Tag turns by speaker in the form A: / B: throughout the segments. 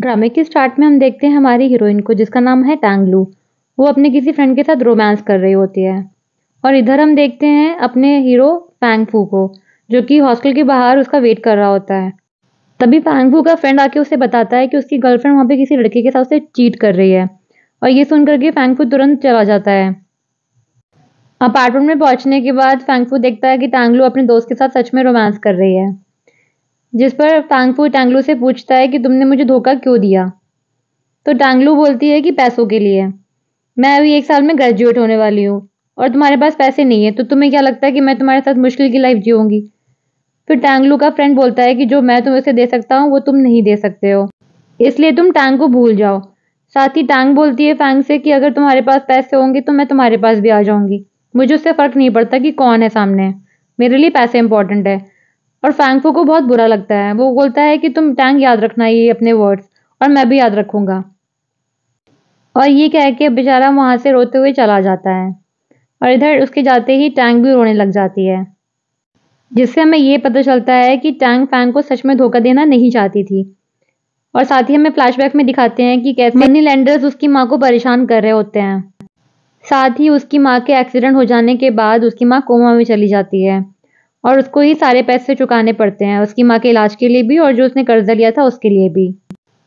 A: ड्रामे के स्टार्ट में हम देखते हैं हमारी हीरोइन को जिसका नाम है टैंगलू वो अपने किसी फ्रेंड के साथ रोमांस कर रही होती है और इधर हम देखते हैं अपने हीरो पैंगफू को जो कि हॉस्टल के बाहर उसका वेट कर रहा होता है तभी पैंगफू का फ्रेंड आके उसे बताता है कि उसकी गर्लफ्रेंड वहाँ पे किसी लड़के के साथ उसे चीट कर रही है और ये सुनकर के फैंगफू तुरंत चला जाता है अपार्टमेंट में पहुंचने के बाद फैंगफू देखता है कि टैंगलू अपने दोस्त के साथ सच में रोमांस कर रही है जिस पर टांगफू टांगलू से पूछता है कि तुमने मुझे धोखा क्यों दिया तो टांगलू बोलती है कि पैसों के लिए मैं अभी एक साल में ग्रेजुएट होने वाली हूँ और तुम्हारे पास पैसे नहीं है तो तुम्हें क्या लगता है कि मैं तुम्हारे साथ मुश्किल की लाइफ जीऊँगी फिर टांगलू का फ्रेंड बोलता है कि जो मैं तुम्हें उसे दे सकता हूँ वो तुम नहीं दे सकते हो इसलिए तुम टांग को भूल जाओ साथ ही टांग बोलती है फैंग से कि अगर तुम्हारे पास पैसे होंगे तो मैं तुम्हारे पास भी आ जाऊंगी मुझे उससे फ़र्क नहीं पड़ता कि कौन है सामने मेरे लिए पैसे इंपॉर्टेंट है और फ्रैंको को बहुत बुरा लगता है वो बोलता है कि तुम टैंग याद रखना ये अपने वर्ड्स और मैं भी याद रखूंगा और ये कह के बेचारा वहां से रोते हुए चला जाता है और इधर उसके जाते ही टैंग भी रोने लग जाती है जिससे हमें ये पता चलता है कि टैंग फैंग को सच में धोखा देना नहीं चाहती थी और साथ ही हमें फ्लैशबैक में दिखाते हैं कि कैसे मनी लैंडर्स उसकी माँ को परेशान कर रहे होते हैं साथ ही उसकी माँ के एक्सीडेंट हो जाने के बाद उसकी माँ कोमा में चली जाती है और उसको ही सारे पैसे चुकाने पड़ते हैं उसकी माँ के इलाज के लिए भी और जो उसने कर्जा लिया था उसके लिए भी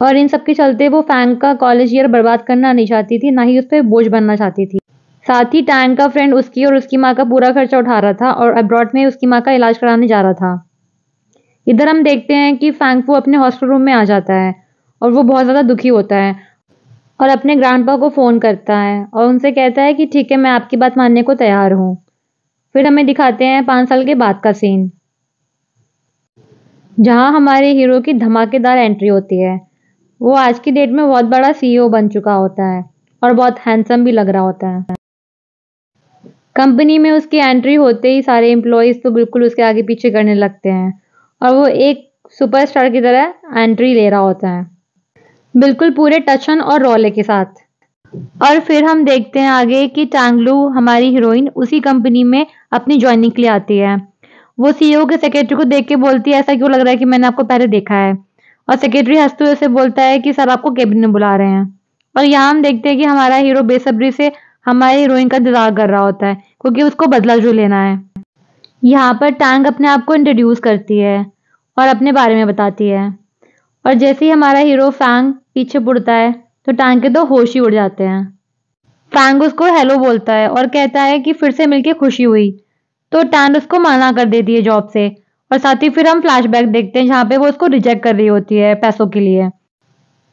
A: और इन सब के चलते वो फैंग का कॉलेज ईयर बर्बाद करना नहीं चाहती थी ना ही उस पर बोझ बनना चाहती थी साथ ही टैंग का फ्रेंड उसकी और उसकी माँ का पूरा खर्चा उठा रहा था और अब्रॉड में उसकी माँ का इलाज कराने जा रहा था इधर हम देखते हैं कि फैंक वो अपने हॉस्टल रूम में आ जाता है और वो बहुत ज़्यादा दुखी होता है और अपने ग्रैंडपा को फ़ोन करता है और उनसे कहता है कि ठीक है मैं आपकी बात मानने को तैयार हूँ फिर हमें दिखाते हैं पांच साल के बाद का सीन जहां हमारे हीरो की धमाकेदार एंट्री होती है वो आज की डेट में बहुत बड़ा सीईओ e बन चुका होता है और बहुत हैंडसम भी लग रहा होता है कंपनी में उसकी एंट्री होते ही सारे एम्प्लॉयज तो बिल्कुल उसके आगे पीछे करने लगते हैं और वो एक सुपरस्टार की तरह एंट्री ले रहा होता है बिल्कुल पूरे टचन और रोले के साथ और फिर हम देखते हैं आगे कि टांगलू हमारी हीरोइन उसी कंपनी में अपनी ज्वाइनिंग के लिए आती है वो सीईओ e के सेक्रेटरी को देख के बोलती है ऐसा क्यों लग रहा है कि मैंने आपको पहले देखा है और सेक्रेटरी हंसते हुए उसे बोलता है कि सर आपको केबिन में बुला रहे हैं और यहाँ हम देखते हैं कि हमारा हीरो बेसब्री से हमारे हीरोइन का इंतजार कर रहा होता है क्योंकि उसको बदला जो लेना है यहाँ पर टैंग अपने आप को इंट्रोड्यूस करती है और अपने बारे में बताती है और जैसे ही हमारा हीरो फैंग पीछे पुड़ता है तो टांग के तो होश ही उड़ जाते हैं फैंग उसको हेलो बोलता है और कहता है कि फिर से मिलके खुशी हुई तो टैन उसको मना कर देती है जॉब से और साथ ही फिर हम फ्लैशबैक देखते हैं जहाँ पे वो उसको रिजेक्ट कर रही होती है पैसों के लिए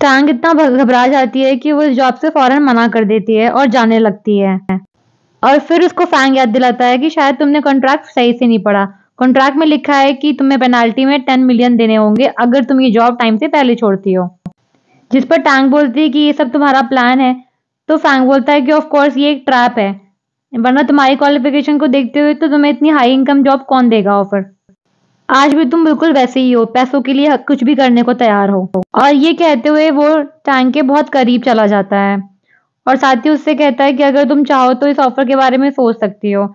A: टैंग इतना घबरा जाती है कि वो इस जॉब से फौरन मना कर देती है और जाने लगती है और फिर उसको फैंग याद दिलाता है कि शायद तुमने कॉन्ट्रैक्ट सही से नहीं पढ़ा कॉन्ट्रैक्ट में लिखा है कि तुम्हें पेनाल्टी में टेन मिलियन देने होंगे अगर तुम ये जॉब टाइम से पहले छोड़ती हो जिस पर टांग बोलती है कि ये सब तुम्हारा प्लान है तो फैंग बोलता है कि ऑफ कोर्स ये एक ट्रैप है वरना तुम्हारी क्वालिफिकेशन को देखते हुए तो तुम्हें इतनी हाई इनकम जॉब कौन देगा ऑफर आज भी तुम बिल्कुल वैसे ही हो पैसों के लिए कुछ भी करने को तैयार हो और ये कहते हुए वो टैंक के बहुत करीब चला जाता है और साथ ही उससे कहता है कि अगर तुम चाहो तो इस ऑफर के बारे में सोच सकती हो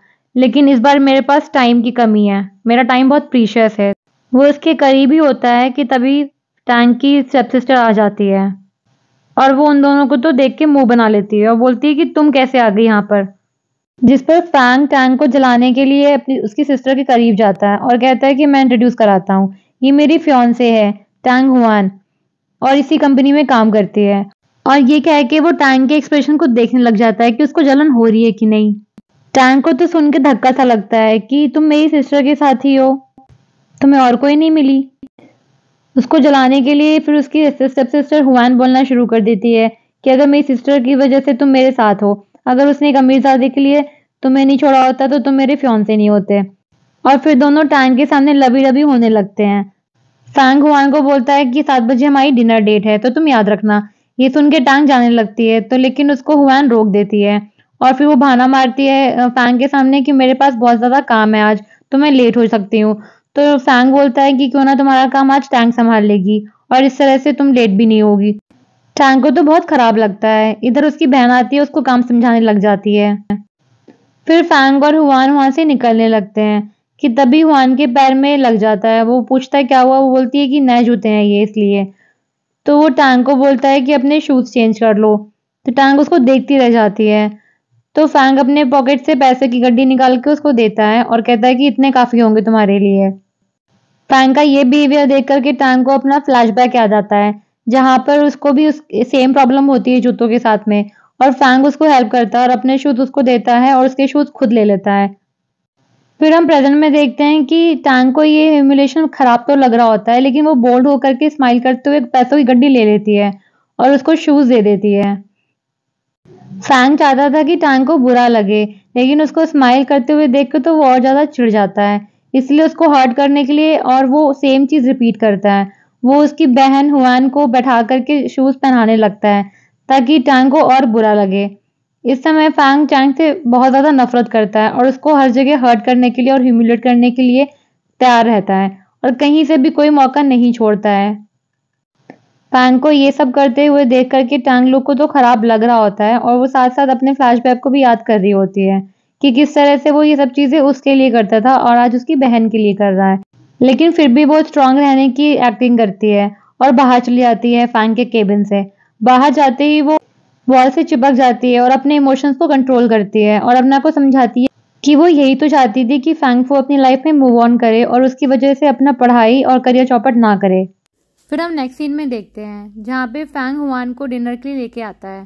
A: लेकिन इस बार मेरे पास टाइम की कमी है मेरा टाइम बहुत प्रीशियस है वो इसके करीब ही होता है कि तभी टैंक की स्टेप सिस्टर आ जाती है और वो उन दोनों को तो देख के मुंह बना लेती है और बोलती है कि तुम कैसे आ गई यहाँ पर जिस पर फैंग टैंक को जलाने के लिए अपनी उसकी सिस्टर के करीब जाता है और कहता है कि मैं इंट्रोड्यूस कराता हूँ ये मेरी फ्योन से है टैंग हुआन और इसी कंपनी में काम करती है और ये कह के वो टैंक के एक्सप्रेशन को देखने लग जाता है कि उसको जलन हो रही है कि नहीं टैंक को तो सुन के धक्का सा लगता है कि तुम मेरी सिस्टर के साथ ही हो तुम्हें और कोई नहीं मिली उसको जलाने के लिए फिर उसकी स्टेप सिस्टर हुआन बोलना शुरू कर देती है कि अगर मेरी सिस्टर की वजह से तुम मेरे साथ हो अगर उसने एक अमीरजादे के लिए तुम्हें नहीं छोड़ा होता तो तुम मेरे से नहीं होते और फिर दोनों टैंग के सामने लबी लबी होने लगते हैं फैंग हुआन को बोलता है कि सात बजे हमारी डिनर डेट है तो तुम याद रखना ये सुन के टांग जाने लगती है तो लेकिन उसको हुआन रोक देती है और फिर वो भाना मारती है फैंग के सामने कि मेरे पास बहुत ज़्यादा काम है आज तो मैं लेट हो सकती हूँ तो फैंग बोलता है कि क्यों ना तुम्हारा काम आज टैंक संभाल लेगी और इस तरह से तुम लेट भी नहीं होगी टैंक को तो बहुत खराब लगता है इधर उसकी बहन आती है उसको काम समझाने लग जाती है फिर फैंग और हुआन वहां से निकलने लगते हैं कि तभी हुआन के पैर में लग जाता है वो पूछता है क्या हुआ वो बोलती है कि नए जूते हैं ये इसलिए तो वो टैंक को बोलता है कि अपने शूज चेंज कर लो तो टैंक उसको देखती रह जाती है तो फैंग अपने पॉकेट से पैसे की गड्डी निकाल के उसको देता है और कहता है कि इतने काफी होंगे तुम्हारे लिए फैन का ये बिहेवियर देख करके टैंग को अपना फ्लैशबैक याद आता है जहां पर उसको भी उस सेम प्रॉब्लम होती है जूतों के साथ में और फैंग उसको हेल्प करता है और अपने शूज उसको देता है और उसके शूज खुद ले लेता है फिर हम प्रेजेंट में देखते हैं कि टैंग को ये ह्यूमुलेशन खराब तो लग रहा होता है लेकिन वो बोल्ड होकर के स्माइल करते हुए पैसों की गड्डी ले लेती है और उसको शूज दे देती है फैंग चाहता था कि टैंग को बुरा लगे लेकिन उसको स्माइल करते हुए देख के तो वो और ज्यादा चिड़ जाता है इसलिए उसको हर्ट करने के लिए और वो सेम चीज़ रिपीट करता है वो उसकी बहन हुआन को बैठा करके शूज़ पहनाने लगता है ताकि टैंग को और बुरा लगे इस समय फैंग टैंग से बहुत ज़्यादा नफरत करता है और उसको हर जगह हर्ट करने के लिए और ह्यूमिलेट करने के लिए तैयार रहता है और कहीं से भी कोई मौका नहीं छोड़ता है फैंग को ये सब करते हुए देख करके टैंग लोग को तो खराब लग रहा होता है और वो साथ साथ अपने फ्लैशबैक को भी याद कर रही होती है कि किस तरह से वो ये सब चीज़ें उसके लिए करता था और आज उसकी बहन के लिए कर रहा है लेकिन फिर भी वो स्ट्रांग रहने की एक्टिंग करती है और बाहर चली जाती है फैन के केबिन से बाहर जाते ही वो वॉल से चिपक जाती है और अपने इमोशंस को कंट्रोल करती है और अपने को समझाती है कि वो यही तो चाहती थी कि फैंगफो अपनी लाइफ में मूव ऑन करे और उसकी वजह से अपना पढ़ाई और करियर चौपट ना करे फिर हम नेक्स्ट सीन में देखते हैं जहाँ पे फैंग हुआन को डिनर के लिए लेके आता है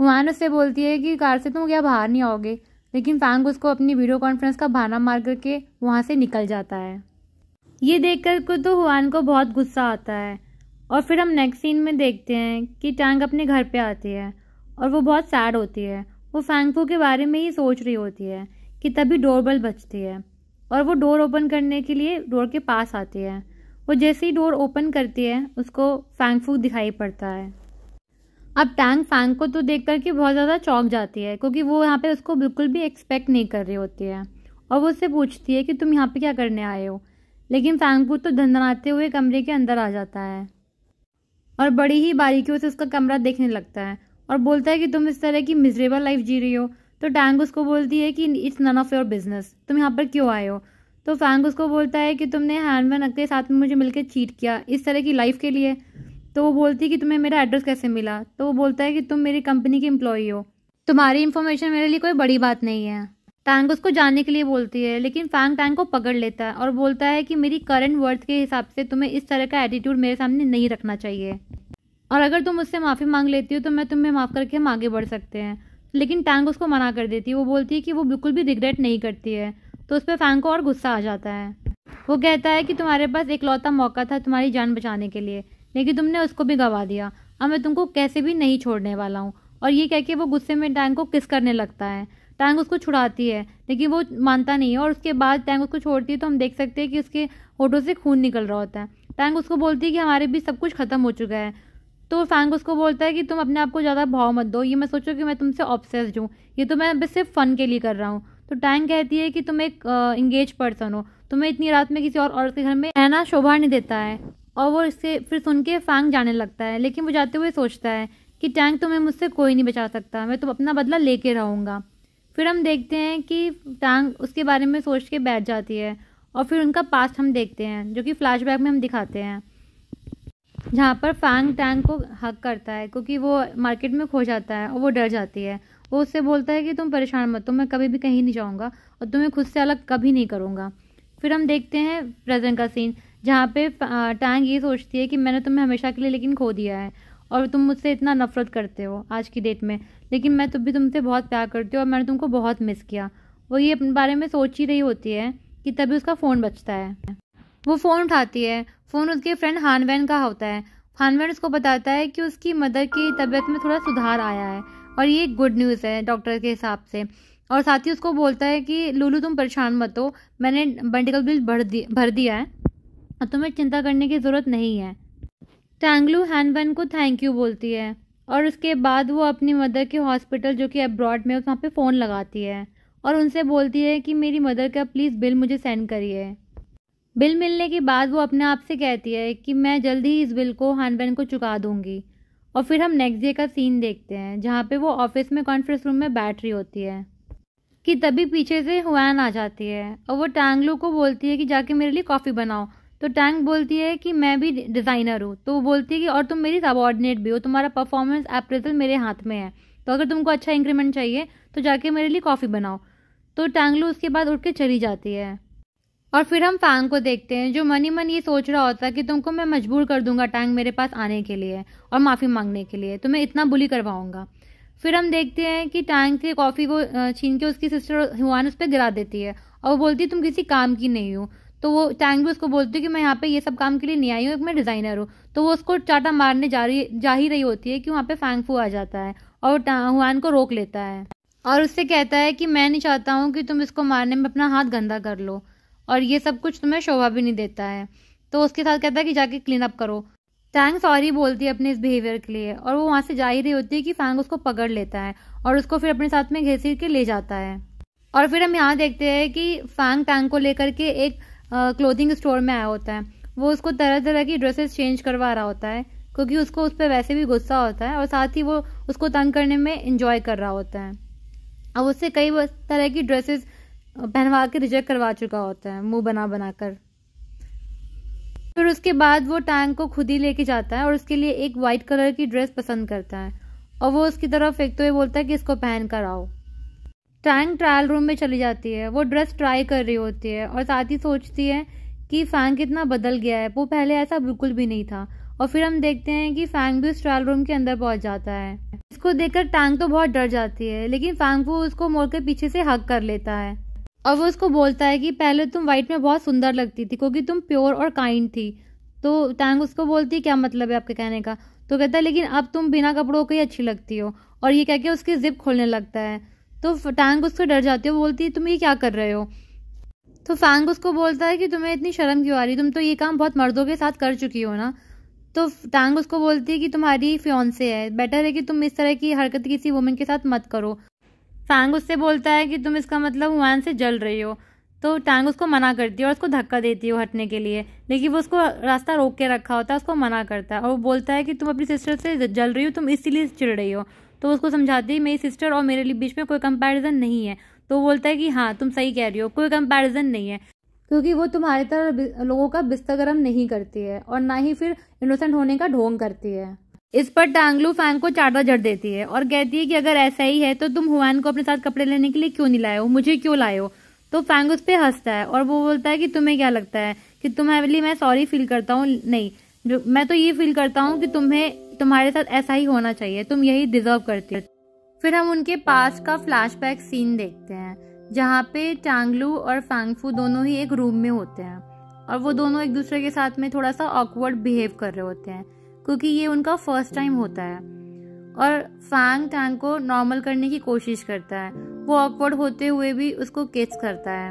A: हुआन उससे बोलती है कि कार से तुम क्या बाहर नहीं आओगे लेकिन फैंग उसको अपनी वीडियो कॉन्फ्रेंस का बहाना मार करके वहाँ से निकल जाता है ये देख कर को तो हुआन को बहुत गुस्सा आता है और फिर हम नेक्स्ट सीन में देखते हैं कि टैंग अपने घर पे आती है और वो बहुत सैड होती है वो फैंगफू के बारे में ही सोच रही होती है कि तभी डोरबल बचती है और वो डोर ओपन करने के लिए डोर के पास आती है वो जैसे ही डोर ओपन करती है उसको फैंगफू दिखाई पड़ता है अब टैंग फैंग को तो देख करके बहुत ज़्यादा चौंक जाती है क्योंकि वो यहाँ पे उसको बिल्कुल भी एक्सपेक्ट नहीं कर रही होती है और वो उससे पूछती है कि तुम यहाँ पे क्या करने आए हो लेकिन फैंगपुर तो धंधनाते हुए कमरे के अंदर आ जाता है और बड़ी ही बारीकी से उसका कमरा देखने लगता है और बोलता है कि तुम इस तरह की मिजरेबल लाइफ जी रही हो तो टैंग उसको बोलती है कि it's none of your business तुम यहाँ पर क्यों आए हो तो फैंग उसको बोलता है कि तुमने हैंडमैन के साथ में मुझे मिलकर चीट किया इस तरह की लाइफ के लिए तो वो बोलती है कि तुम्हें मेरा एड्रेस कैसे मिला तो वो बोलता है कि तुम मेरी कंपनी की एम्प्लॉई हो तुम्हारी इन्फॉर्मेशन मेरे लिए कोई बड़ी बात नहीं है टैंग उसको जाने के लिए बोलती है लेकिन फैंग टैंग को पकड़ लेता है और बोलता है कि मेरी करंट वर्थ के हिसाब से तुम्हें इस तरह का एटीट्यूड मेरे सामने नहीं रखना चाहिए और अगर तुम मुझसे माफ़ी मांग लेती हो तो मैं तुम्हें माफ़ करके हम आगे बढ़ सकते हैं लेकिन टैंग उसको मना कर देती है वो बोलती है कि वो बिल्कुल भी रिग्रेट नहीं करती है तो उस पर फैंग को और गुस्सा आ जाता है वो कहता है कि तुम्हारे पास एक लौता मौका था तुम्हारी जान बचाने के लिए लेकिन तुमने उसको भी गवा दिया अब मैं तुमको कैसे भी नहीं छोड़ने वाला हूँ और ये कह के वो गुस्से में टैंग को किस करने लगता है टैंग उसको छुड़ाती है लेकिन वो मानता नहीं है और उसके बाद टैंग उसको छोड़ती है तो हम देख सकते हैं कि उसके होठों से खून निकल रहा होता है टैंग उसको बोलती है कि हमारे बीच सब कुछ ख़त्म हो चुका है तो फैंग उसको बोलता है कि तुम अपने आप को ज़्यादा भाव मत दो ये मैं सोचो कि मैं तुमसे ऑब्सेस्ड हूँ ये तो मैं बस सिर्फ फ़न के लिए कर रहा हूँ तो टैंग कहती है कि तुम एक इंगेज पर्सन हो तुम्हें इतनी रात में किसी और औरत के घर में रहना शोभा नहीं देता है और वो इससे फिर सुन के फैंग जाने लगता है लेकिन वो जाते हुए सोचता है कि टैंक तुम्हें तो मुझसे कोई नहीं बचा सकता मैं तो अपना बदला कर रहूँगा फिर हम देखते हैं कि टैंक उसके बारे में सोच के बैठ जाती है और फिर उनका पास्ट हम देखते हैं जो कि फ्लैशबैक में हम दिखाते हैं जहाँ पर फैंग टैंक को हक करता है क्योंकि वो मार्केट में खो जाता है और वो डर जाती है वो उससे बोलता है कि तुम परेशान मत हो मैं कभी भी कहीं नहीं जाऊँगा और तुम्हें खुद से अलग कभी नहीं करूँगा फिर हम देखते हैं प्रेजेंट का सीन जहाँ पे टांग ये सोचती है कि मैंने तुम्हें हमेशा के लिए लेकिन खो दिया है और तुम मुझसे इतना नफरत करते हो आज की डेट में लेकिन मैं तुम भी तुमसे बहुत प्यार करती हूँ और मैंने तुमको बहुत मिस किया वो ये अपने बारे में सोच ही रही होती है कि तभी उसका फ़ोन बचता है वो फ़ोन उठाती है फ़ोन उसके फ्रेंड हानवैन का होता है हानवैन उसको बताता है कि उसकी मदर की तबीयत में थोड़ा सुधार आया है और ये एक गुड न्यूज़ है डॉक्टर के हिसाब से और साथ ही उसको बोलता है कि लूलू तुम परेशान मत हो मैंने मेडिकल बिल भर दी भर दिया है और तुम्हें चिंता करने की ज़रूरत नहीं है टैंगलू हैनबन को थैंक यू बोलती है और उसके बाद वो अपनी मदर के हॉस्पिटल जो कि अब्रॉड में वहाँ पर फ़ोन लगाती है और उनसे बोलती है कि मेरी मदर का प्लीज़ बिल मुझे सेंड करिए बिल मिलने के बाद वो अपने आप से कहती है कि मैं जल्द ही इस बिल को हैनबन को चुका दूँगी और फिर हम नेक्स्ट डे का सीन देखते हैं जहाँ पे वो ऑफिस में कॉन्फ्रेंस रूम में बैठ रही होती है कि तभी पीछे से हुआन आ जाती है और वो टैंगलू को बोलती है कि जाके मेरे लिए कॉफ़ी बनाओ तो टैंक बोलती है कि मैं भी डिज़ाइनर हूँ तो वो बोलती है कि और तुम मेरी सबॉर्डिनेट भी हो तुम्हारा परफॉर्मेंस अप्रेजल मेरे हाथ में है तो अगर तुमको अच्छा इंक्रीमेंट चाहिए तो जाके मेरे लिए कॉफ़ी बनाओ तो टैंगलू उसके बाद उठ के चली जाती है और फिर हम फैंग को देखते हैं जो मनी मन ये सोच रहा होता है कि तुमको मैं मजबूर कर दूंगा टैंग मेरे पास आने के लिए और माफ़ी मांगने के लिए तो मैं इतना बुली करवाऊंगा फिर हम देखते हैं कि टैंग से कॉफ़ी वो छीन के उसकी सिस्टर हुआन उस पर गिरा देती है और वो बोलती है तुम किसी काम की नहीं हो तो वो टैंग उसको बोलती है कि मैं यहाँ पे ये सब काम के लिए नहीं आई हूँ मैं डिज़ाइनर हूँ तो वो उसको चाटा मारने जा रही जा ही रही होती है कि वहाँ पे फैंगफू आ जाता है और हुआन को रोक लेता है और उससे कहता है कि मैं नहीं चाहता हूँ कि तुम इसको मारने में अपना हाथ गंदा कर लो और ये सब कुछ तुम्हें शोभा भी नहीं देता है तो उसके साथ कहता है कि जाके क्लीन अप करो टैंग सॉरी बोलती है अपने इस बिहेवियर के लिए और वो वहाँ से जा ही रही होती है कि फैंग उसको पकड़ लेता है और उसको फिर अपने साथ में घेर के ले जाता है और फिर हम यहाँ देखते हैं कि फैंग टैंग को लेकर के एक क्लोथिंग स्टोर में आया होता है वो उसको तरह तरह की ड्रेसेस चेंज करवा रहा होता है क्योंकि उसको उस पर वैसे भी गुस्सा होता है और साथ ही वो उसको तंग करने में इंजॉय कर रहा होता है अब उससे कई तरह की ड्रेसेस पहनवा के रिजेक्ट करवा चुका होता है मुंह बना बना कर फिर उसके बाद वो टैंक को खुद ही लेके जाता है और उसके लिए एक वाइट कलर की ड्रेस पसंद करता है और वो उसकी तरफ फेंकते तो हुए बोलता है कि इसको पहन कर आओ टैंग ट्रायल रूम में चली जाती है वो ड्रेस ट्राई कर रही होती है और साथ ही सोचती है कि फैंग कितना बदल गया है वो पहले ऐसा बिल्कुल भी नहीं था और फिर हम देखते हैं कि फैंग भी उस ट्रायल रूम के अंदर पहुंच जाता है इसको देखकर टैंग तो बहुत डर जाती है लेकिन फैंग वो उसको मोड़ कर पीछे से हक कर लेता है और वो उसको बोलता है कि पहले तुम वाइट में बहुत सुंदर लगती थी क्योंकि तुम प्योर और काइंड थी तो टैंग उसको बोलती है क्या मतलब है आपके कहने का तो कहता है लेकिन अब तुम बिना कपड़ों के ही अच्छी लगती हो और ये कह के उसकी जिप खोलने लगता है तो टैंग उसको डर जाती है वो बोलती है तुम ये क्या कर रहे हो तो फैंग उसको बोलता है कि तुम्हें इतनी शर्म क्यों आ रही तुम तो ये काम बहुत मर्दों के साथ कर चुकी हो ना तो टैंग उसको बोलती है कि तुम्हारी फ्योन्से है बेटर है कि तुम इस तरह की हरकत किसी वुमेन के साथ मत करो फैंग उससे बोलता है कि तुम इसका मतलब वैन से जल रही हो तो टैंग उसको मना करती है और उसको धक्का देती है हटने के लिए लेकिन वो उसको रास्ता रोक के रखा होता है उसको मना करता है और वो बोलता है कि तुम अपनी सिस्टर से जल रही हो तुम इसीलिए चिड़ रही हो तो उसको समझाती है मेरी सिस्टर और मेरे लिए बीच में कोई कंपैरिजन नहीं है तो बोलता है कि हाँ तुम सही कह रही हो कोई कंपैरिजन नहीं है क्योंकि वो तुम्हारी तरह लोगों का बिस्तर गर्म नहीं करती है और ना ही फिर इनोसेंट होने का ढोंग करती है इस पर टांगलू फैंग को चाटा जड़ देती है और कहती है कि अगर ऐसा ही है तो तुम हुआन को अपने साथ कपड़े लेने के लिए क्यों नहीं लाए हो मुझे क्यों लाए हो तो फैंग उस पर हंसता है और वो बोलता है कि तुम्हें क्या लगता है कि तुम्हारे लिए मैं सॉरी फील करता हूँ नहीं मैं तो ये फील करता हूँ कि तुम्हें तुम्हारे साथ ऐसा ही होना चाहिए तुम यही डिजर्व करती हो फिर हम उनके पास का फ्लैशबैक सीन देखते हैं जहाँ पे चांगलू और फैंगफू दोनों ही एक रूम में होते हैं और वो दोनों एक दूसरे के साथ में थोड़ा सा ऑकवर्ड बिहेव कर रहे होते हैं क्योंकि ये उनका फर्स्ट टाइम होता है और फैंग टैंग को नॉर्मल करने की कोशिश करता है वो ऑकवर्ड होते हुए भी उसको किस करता है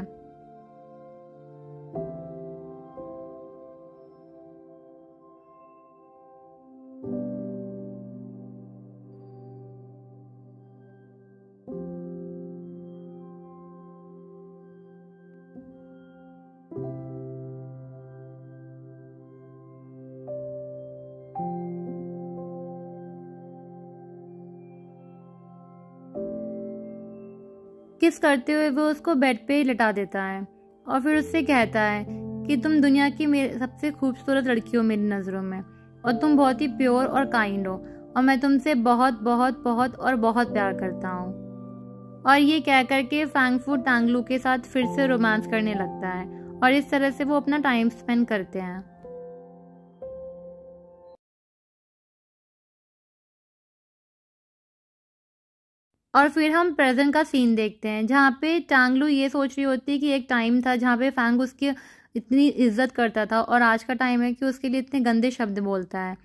A: किस करते हुए वो उसको बेड पे लटा देता है और फिर उससे कहता है कि तुम दुनिया की मेरे सबसे खूबसूरत लड़की हो मेरी नज़रों में और तुम बहुत ही प्योर और काइंड हो और मैं तुमसे बहुत बहुत बहुत और बहुत प्यार करता हूँ और ये कह करके फैंगफू टांगलू के साथ फिर से रोमांस करने लगता है और इस तरह से वो अपना टाइम स्पेंड करते हैं और फिर हम प्रेजेंट का सीन देखते हैं जहाँ पे टांगलू ये सोच रही होती है कि एक टाइम था जहाँ पे फैंग उसकी इतनी इज्जत करता था और आज का टाइम है कि उसके लिए इतने गंदे शब्द बोलता है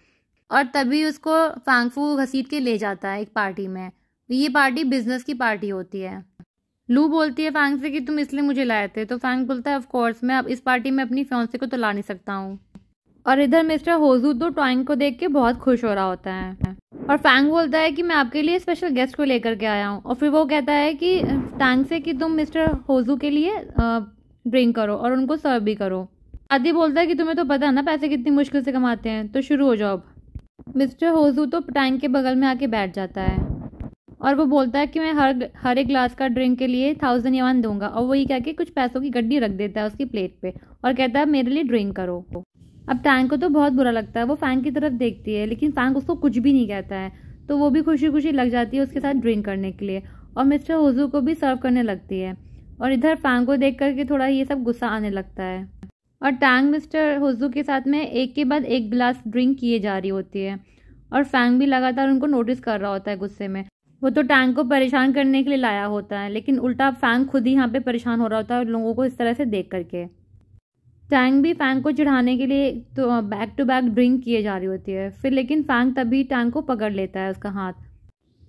A: और तभी उसको फैंगफू घसीट के ले जाता है एक पार्टी में ये पार्टी बिजनेस की पार्टी होती है लू बोलती है फैंग से कि तुम इसलिए मुझे लाए थे तो फैंग बोलता है ऑफकोर्स मैं अब इस पार्टी में अपनी फ्यौसे को तो ला नहीं सकता हूँ और इधर मिस्टर होजू तो टॉइंग को देख के बहुत खुश हो रहा होता है और फैंग बोलता है कि मैं आपके लिए स्पेशल गेस्ट को लेकर के आया हूँ और फिर वो कहता है कि टैंग से कि तुम मिस्टर होजू के लिए ड्रिंक करो और उनको सर्व भी करो आदि बोलता है कि तुम्हें तो पता है ना पैसे कितनी मुश्किल से कमाते हैं तो शुरू हो जाओ मिस्टर होजू तो टैंक के बगल में आके बैठ जाता है और वो बोलता है कि मैं हर हर एक ग्लास का ड्रिंक के लिए थाउजेंड यवान दूंगा और वही कह के कुछ पैसों की गड्डी रख देता है उसकी प्लेट पे और कहता है मेरे लिए ड्रिंक करो अब टैंक को तो बहुत बुरा लगता है वो फैंक की तरफ देखती है लेकिन फैंक उसको कुछ भी नहीं कहता है तो वो भी खुशी खुशी लग जाती है उसके साथ ड्रिंक करने के लिए और मिस्टर हुजू को भी सर्व करने लगती है और इधर फैंक को देख करके थोड़ा ये सब गुस्सा आने लगता है और टैंग मिस्टर हुजू के साथ में एक के बाद एक गिलास ड्रिंक किए जा रही होती है और फैंग भी लगातार उनको नोटिस कर रहा होता है गुस्से में वो तो टैंग को परेशान करने के लिए लाया होता है लेकिन उल्टा फैंग खुद ही यहाँ पे परेशान हो रहा होता है लोगों को इस तरह से देख करके टैंग भी फैंग को चढ़ाने के लिए तो बैक टू बैक ड्रिंक किए जा रही होती है फिर लेकिन फैंग तभी टैंग को पकड़ लेता है उसका हाथ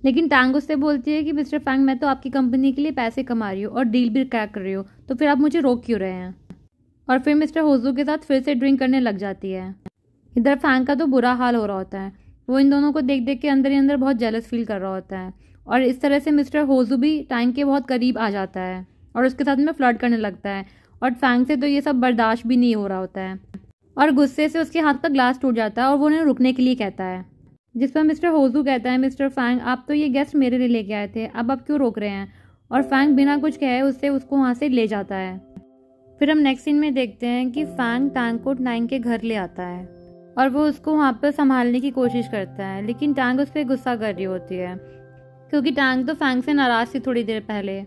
A: लेकिन टैंग उससे बोलती है कि मिस्टर फैंग मैं तो आपकी कंपनी के लिए पैसे कमा रही हूँ और डील भी क्रैक कर रही हूँ तो फिर आप मुझे रोक क्यों रहे हैं और फिर मिस्टर होजू के साथ फिर से ड्रिंक करने लग जाती है इधर फैंग का तो बुरा हाल हो रहा होता है वो इन दोनों को देख देख के अंदर ही अंदर बहुत जेलस फील कर रहा होता है और इस तरह से मिस्टर होजू भी टैंग के बहुत करीब आ जाता है और उसके साथ में फ्लड करने लगता है और फैंग से तो ये सब बर्दाश्त भी नहीं हो रहा होता है और गुस्से से उसके हाथ का ग्लास टूट जाता है और वो उन्हें रुकने के लिए कहता है जिस पर मिस्टर होजू कहता है मिस्टर फैंग आप तो ये गेस्ट मेरे लिए लेके आए थे अब आप क्यों रोक रहे हैं और फैंग बिना कुछ कहे उससे उसको वहाँ से ले जाता है फिर हम नेक्स्ट सीन में देखते हैं कि फैंग टैंग को टैंग के घर ले आता है और वो उसको वहाँ पर संभालने की कोशिश करता है लेकिन टैंग उस पर गुस्सा कर रही होती है क्योंकि टैंग तो फैंग से नाराज़ थी थोड़ी देर पहले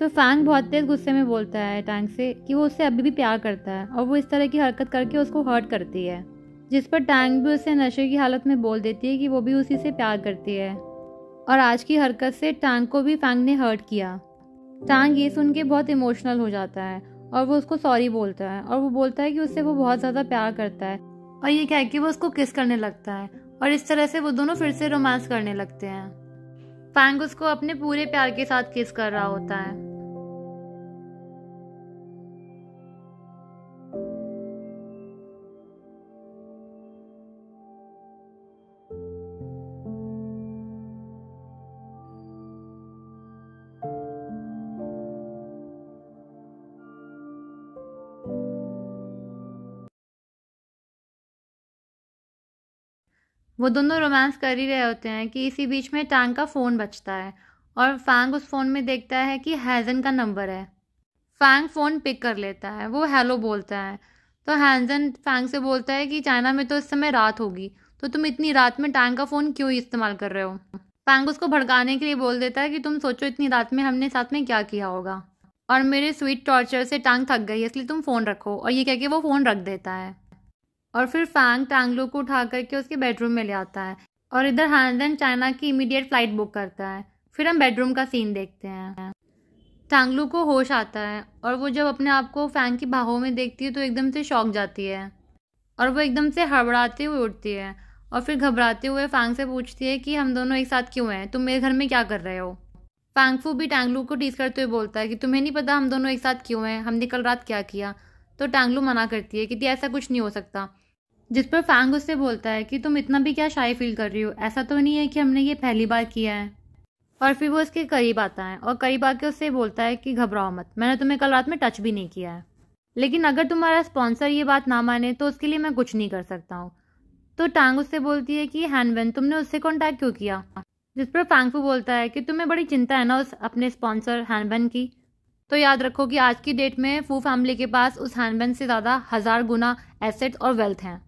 A: तो फैंग बहुत तेज़ गुस्से में बोलता है टैंग से कि वो उससे अभी भी प्यार करता है और वो इस तरह की हरकत करके उसको हर्ट करती है जिस पर टैंग भी उसे नशे की हालत में बोल देती है कि वो भी उसी से प्यार करती है और आज की हरकत से टैंग को भी फैंग ने हर्ट किया टैंग ये सुन के बहुत इमोशनल हो जाता है और वो उसको सॉरी बोलता है और वो बोलता है कि उससे वो बहुत ज़्यादा प्यार करता है और ये कह के वो उसको किस करने लगता है और इस तरह से वो दोनों फिर से रोमांस करने लगते हैं फैंग उसको अपने पूरे प्यार के साथ किस कर रहा होता है वो दोनों रोमांस कर ही रहे होते हैं कि इसी बीच में टांग का फ़ोन बचता है और फैंग उस फ़ोन में देखता है कि हैज़न का नंबर है फैंग फ़ोन पिक कर लेता है वो हेलो बोलता है तो हैंजन फैंग से बोलता है कि चाइना में तो इस समय रात होगी तो तुम इतनी रात में टैंग का फ़ोन क्यों इस्तेमाल कर रहे हो फैंग उसको भड़काने के लिए बोल देता है कि तुम सोचो इतनी रात में हमने साथ में क्या किया होगा और मेरे स्वीट टॉर्चर से टांग थक गई इसलिए तुम फ़ोन रखो और ये कह के वो फ़ोन रख देता है और फिर फैंग टांगलू को उठा करके उसके बेडरूम में ले आता है और इधर हैंडन चाइना की इमीडिएट फ्लाइट बुक करता है फिर हम बेडरूम का सीन देखते हैं टांगलू को होश आता है और वो जब अपने आप को फैंग की बाहों में देखती है तो एकदम से शौक जाती है और वो एकदम से हड़बड़ाते हुए उठती है और फिर घबराते हुए फैंग से पूछती है कि हम दोनों एक साथ क्यों हैं तुम मेरे घर में क्या कर रहे हो फैंगफू भी टांगलू को टीस करते हुए बोलता है कि तुम्हें नहीं पता हम दोनों एक साथ क्यों हैं हमने कल रात क्या किया तो टांगलू मना करती है कि ऐसा कुछ नहीं हो सकता जिस पर फैंग उससे बोलता है कि तुम इतना भी क्या शाही फील कर रही हो ऐसा तो नहीं है कि हमने ये पहली बार किया है और फिर वो उसके करीब आता है और करीब आके उससे बोलता है कि घबराओ मत मैंने तुम्हें कल रात में टच भी नहीं किया है लेकिन अगर तुम्हारा स्पॉन्सर ये बात ना माने तो उसके लिए मैं कुछ नहीं कर सकता हूँ तो टांग उससे बोलती है कि हैनवेन हाँ, तुमने उससे कॉन्टैक्ट क्यों किया जिस पर फैंगफू बोलता है कि तुम्हें बड़ी चिंता है ना उस अपने स्पॉन्सर हैनवेन की तो याद रखो कि आज की डेट में फू फैमिली के पास उस हैनवेन से ज़्यादा हज़ार गुना एसेट्स और वेल्थ हैं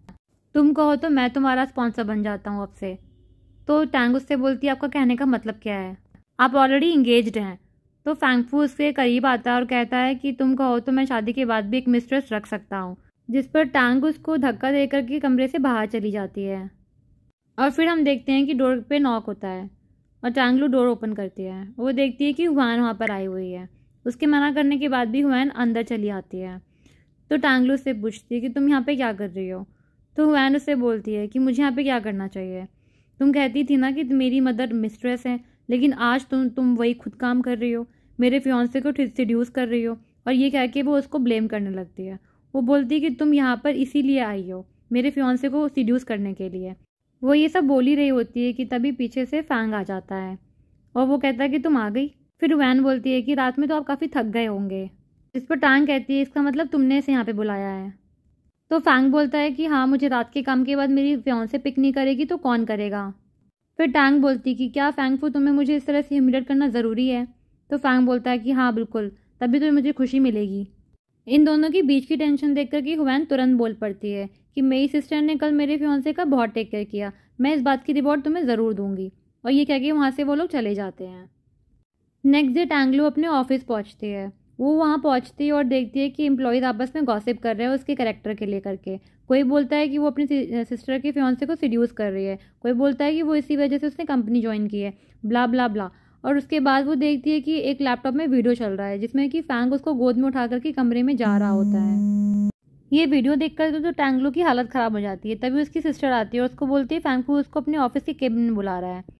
A: तुम कहो तो मैं तुम्हारा स्पॉन्सर बन जाता हूँ आपसे तो टैंग उससे बोलती है आपका कहने का मतलब क्या है आप ऑलरेडी इंगेज हैं तो फैंकफू उसके करीब आता है और कहता है कि तुम कहो तो मैं शादी के बाद भी एक मिस्ट्रेस रख सकता हूँ जिस पर टैंग उसको धक्का देकर के कमरे से बाहर चली जाती है और फिर हम देखते हैं कि डोर पे नॉक होता है और टैंगलू डोर ओपन करती है वो देखती है कि हुआन वहाँ पर आई हुई है उसके मना करने के बाद भी हुआन अंदर चली आती है तो टैंगलू उससे पूछती है कि तुम यहाँ पे क्या कर रही हो तो वैन उसे बोलती है कि मुझे यहाँ पे क्या करना चाहिए तुम कहती थी ना कि मेरी मदर मिस्ट्रेस है लेकिन आज तुम तुम वही खुद काम कर रही हो मेरे फ्योंसे को सीड्यूस कर रही हो और ये कह के वो उसको ब्लेम करने लगती है वो बोलती है कि तुम यहाँ पर इसीलिए आई हो मेरे फ्योंसे को सीड्यूस करने के लिए वो ये सब बोल ही रही होती है कि तभी पीछे से फैंग आ जाता है और वो कहता है कि तुम आ गई फिर वैन बोलती है कि रात में तो आप काफ़ी थक गए होंगे इस पर टांग कहती है इसका मतलब तुमने इसे यहाँ पे बुलाया है तो फैंग बोलता है कि हाँ मुझे रात के काम के बाद मेरी फ्योन से पिक नहीं करेगी तो कौन करेगा फिर टैंग बोलती कि क्या फू तुम्हें मुझे इस तरह से हिमिलेट करना ज़रूरी है तो फैंग बोलता है कि हाँ बिल्कुल तभी तुम्हें तो मुझे खुशी मिलेगी इन दोनों की बीच की टेंशन देखकर कि हुवैन तुरंत बोल पड़ती है कि मेरी सिस्टर ने कल मेरे से का बहुत टेक केयर किया मैं इस बात की रिवॉर्ड तुम्हें ज़रूर दूंगी और ये कह के वहाँ से वो लोग चले जाते हैं नेक्स्ट डे टैंगलू अपने ऑफिस पहुँचती है वो वहाँ पहुँचती है और देखती है कि एम्प्लॉयज़ आपस में गॉसिप कर रहे हैं उसके करेक्टर के लिए करके कोई बोलता है कि वो अपने सिस्टर के फ्योन्से को सीड्यूस कर रही है कोई बोलता है कि वो इसी वजह से उसने कंपनी ज्वाइन की है ब्ला ब्ला ब्ला और उसके बाद वो देखती है कि एक लैपटॉप में वीडियो चल रहा है जिसमें कि फैंग उसको गोद में उठा करके कमरे में जा रहा होता है ये वीडियो देखकर तो, तो टैंगलो की हालत ख़राब हो जाती है तभी उसकी सिस्टर आती है और उसको बोलती है फैंग उसको अपने ऑफिस के केबिन में बुला रहा है